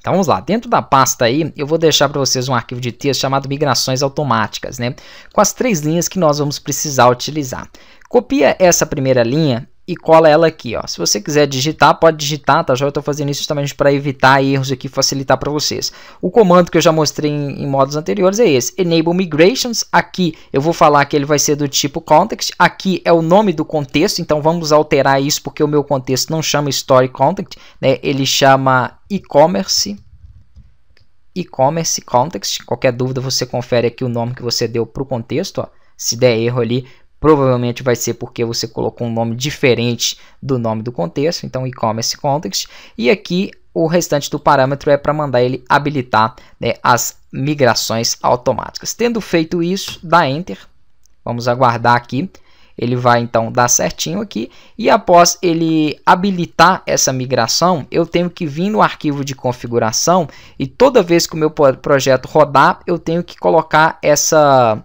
Então vamos lá, dentro da pasta aí eu vou deixar para vocês um arquivo de texto chamado migrações automáticas, né? Com as três linhas que nós vamos precisar utilizar. Copia essa primeira linha e cola ela aqui, ó. Se você quiser digitar, pode digitar, tá? Já eu estou fazendo isso justamente para evitar erros aqui, facilitar para vocês. O comando que eu já mostrei em, em, modos anteriores é esse, enable migrations. Aqui eu vou falar que ele vai ser do tipo context. Aqui é o nome do contexto, então vamos alterar isso porque o meu contexto não chama story context, né? Ele chama e-commerce e-commerce context. Qualquer dúvida você confere aqui o nome que você deu para o contexto, ó. Se der erro ali, Provavelmente vai ser porque você colocou um nome diferente do nome do contexto, então e-commerce context. E aqui o restante do parâmetro é para mandar ele habilitar né, as migrações automáticas. Tendo feito isso, dá Enter. Vamos aguardar aqui. Ele vai então dar certinho aqui. E após ele habilitar essa migração, eu tenho que vir no arquivo de configuração e toda vez que o meu projeto rodar, eu tenho que colocar essa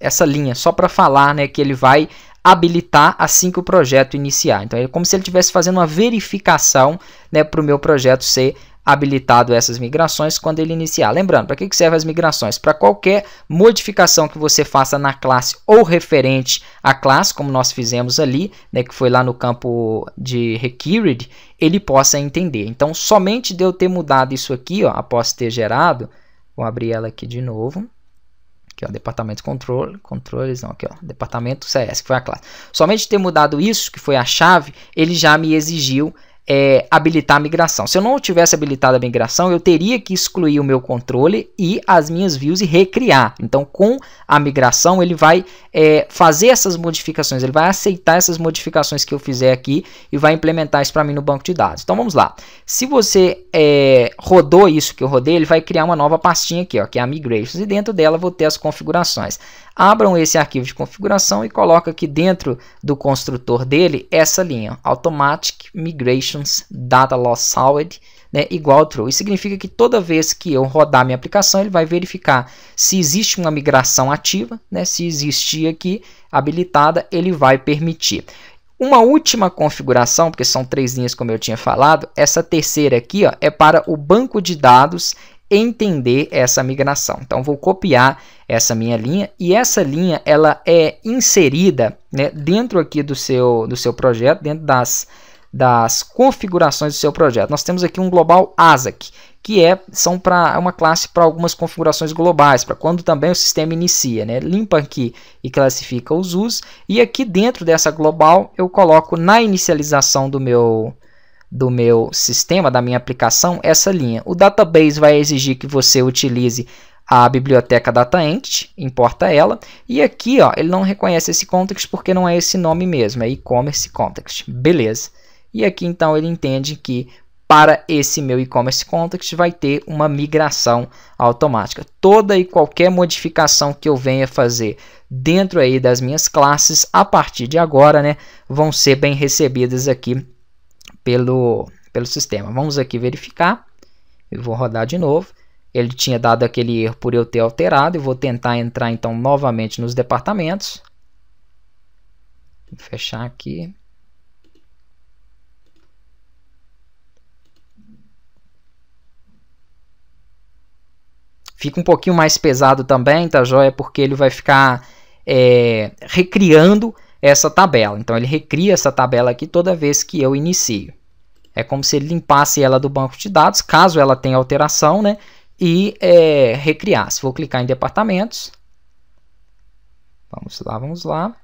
essa linha só para falar né, que ele vai habilitar assim que o projeto iniciar. Então, é como se ele estivesse fazendo uma verificação né, para o meu projeto ser habilitado essas migrações quando ele iniciar. Lembrando, para que servem as migrações? Para qualquer modificação que você faça na classe ou referente à classe, como nós fizemos ali, né, que foi lá no campo de Required, ele possa entender. Então, somente de eu ter mudado isso aqui, ó, após ter gerado, vou abrir ela aqui de novo, Aqui, ó, departamento controle, controles não, aqui, ó, departamento CS, que foi a classe. Somente ter mudado isso, que foi a chave, ele já me exigiu é, habilitar a migração. Se eu não tivesse habilitado a migração, eu teria que excluir o meu controle e as minhas views e recriar. Então, com a migração, ele vai é, fazer essas modificações, ele vai aceitar essas modificações que eu fizer aqui e vai implementar isso para mim no banco de dados. Então, vamos lá. Se você é, rodou isso que eu rodei, ele vai criar uma nova pastinha aqui, ó, que é a migrations, e dentro dela vou ter as configurações. Abram esse arquivo de configuração e coloca aqui dentro do construtor dele essa linha, automatic migration data loss solved né, igual true. Isso significa que toda vez que eu rodar minha aplicação, ele vai verificar se existe uma migração ativa, né, se existir aqui habilitada, ele vai permitir. Uma última configuração, porque são três linhas como eu tinha falado, essa terceira aqui ó, é para o banco de dados entender essa migração. Então, vou copiar essa minha linha e essa linha ela é inserida né, dentro aqui do seu, do seu projeto, dentro das das configurações do seu projeto. Nós temos aqui um global ASAC, que é são para é uma classe para algumas configurações globais, para quando também o sistema inicia, né? Limpa aqui e classifica os usos e aqui dentro dessa global eu coloco na inicialização do meu do meu sistema, da minha aplicação, essa linha. O database vai exigir que você utilize a biblioteca DataEnt, importa ela, e aqui ó, ele não reconhece esse context porque não é esse nome mesmo, é e-commerce context. Beleza. E aqui então ele entende que para esse meu e-commerce context vai ter uma migração automática. Toda e qualquer modificação que eu venha fazer dentro aí das minhas classes a partir de agora, né, vão ser bem recebidas aqui pelo pelo sistema. Vamos aqui verificar. Eu vou rodar de novo. Ele tinha dado aquele erro por eu ter alterado Eu vou tentar entrar então novamente nos departamentos. Vou fechar aqui. Fica um pouquinho mais pesado também, tá joia? Porque ele vai ficar é, recriando essa tabela. Então ele recria essa tabela aqui toda vez que eu inicio. É como se ele limpasse ela do banco de dados, caso ela tenha alteração, né? E é, recriasse. Vou clicar em departamentos. Vamos lá, vamos lá.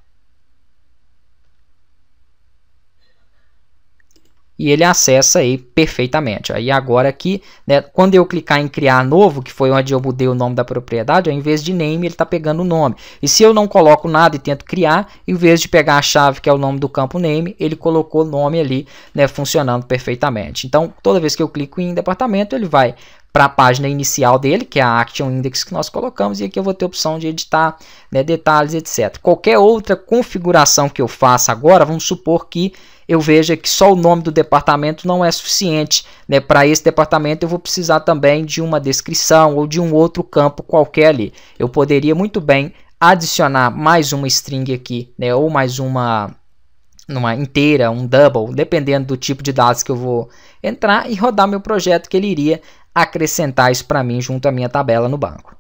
e ele acessa aí perfeitamente. Aí agora aqui, né, quando eu clicar em criar novo, que foi onde eu mudei o nome da propriedade, em invés de name, ele está pegando o nome. E se eu não coloco nada e tento criar, em vez de pegar a chave que é o nome do campo name, ele colocou o nome ali, né, funcionando perfeitamente. Então, toda vez que eu clico em departamento, ele vai para a página inicial dele, que é a Action Index que nós colocamos, e aqui eu vou ter a opção de editar né, detalhes, etc. Qualquer outra configuração que eu faça agora, vamos supor que eu veja que só o nome do departamento não é suficiente. Né? Para esse departamento eu vou precisar também de uma descrição ou de um outro campo qualquer ali. Eu poderia muito bem adicionar mais uma string aqui, né? ou mais uma numa inteira, um double, dependendo do tipo de dados que eu vou entrar e rodar meu projeto que ele iria acrescentar isso para mim junto à minha tabela no banco.